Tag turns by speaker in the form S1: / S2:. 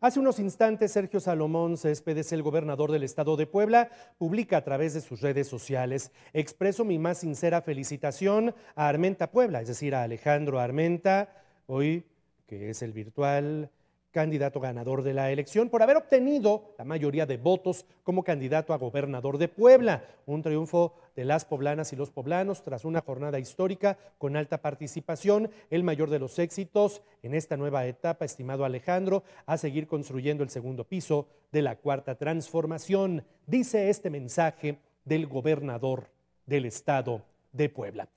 S1: Hace unos instantes, Sergio Salomón Céspedes, el gobernador del estado de Puebla, publica a través de sus redes sociales, expreso mi más sincera felicitación a Armenta Puebla, es decir, a Alejandro Armenta, hoy que es el virtual candidato ganador de la elección por haber obtenido la mayoría de votos como candidato a gobernador de Puebla. Un triunfo de las poblanas y los poblanos tras una jornada histórica con alta participación, el mayor de los éxitos en esta nueva etapa, estimado Alejandro, a seguir construyendo el segundo piso de la cuarta transformación, dice este mensaje del gobernador del estado de Puebla.